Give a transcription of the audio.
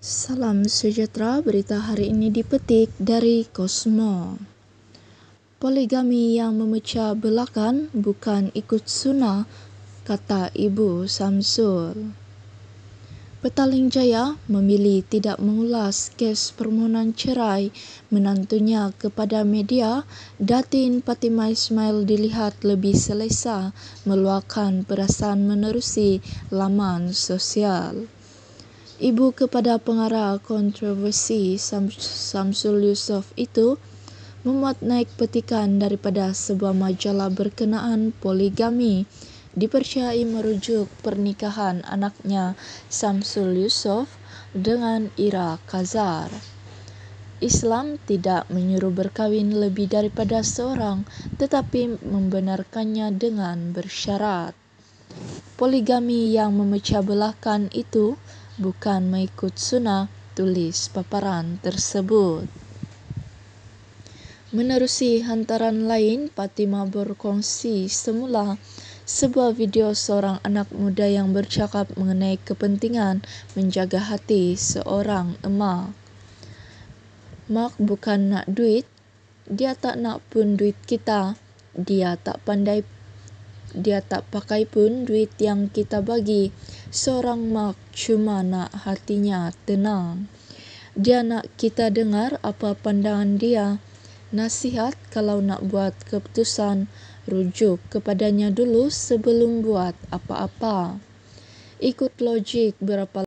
Salam sejahtera, berita hari ini dipetik dari Kosmo. Poligami yang memecah belakan bukan ikut sunnah, kata Ibu Samsul. Petaling Jaya memilih tidak mengulas kes permohonan cerai menantunya kepada media, Datin Fatimah Ismail dilihat lebih selesa meluahkan perasaan menerusi laman sosial ibu kepada pengarah kontroversi Sam- Samsul Yusof itu memuat naik petikan daripada sebuah majalah berkenaan poligami dipercayai merujuk pernikahan anaknya Samsul Yusof dengan Ira Kazar. Islam tidak menyuruh berkahwin lebih daripada seorang tetapi membenarkannya dengan bersyarat. Poligami yang memecah belahkan itu bukan mengikut sunnah tulis paparan tersebut. Menerusi hantaran lain, Fatimah berkongsi semula sebuah video seorang anak muda yang bercakap mengenai kepentingan menjaga hati seorang emak. Mak bukan nak duit, dia tak nak pun duit kita, dia tak pandai dia tak pakai pun duit yang kita bagi. Seorang mak cuma nak hatinya tenang. Dia nak kita dengar apa pandangan dia. Nasihat kalau nak buat keputusan, rujuk kepadanya dulu sebelum buat apa-apa. Ikut logik berapa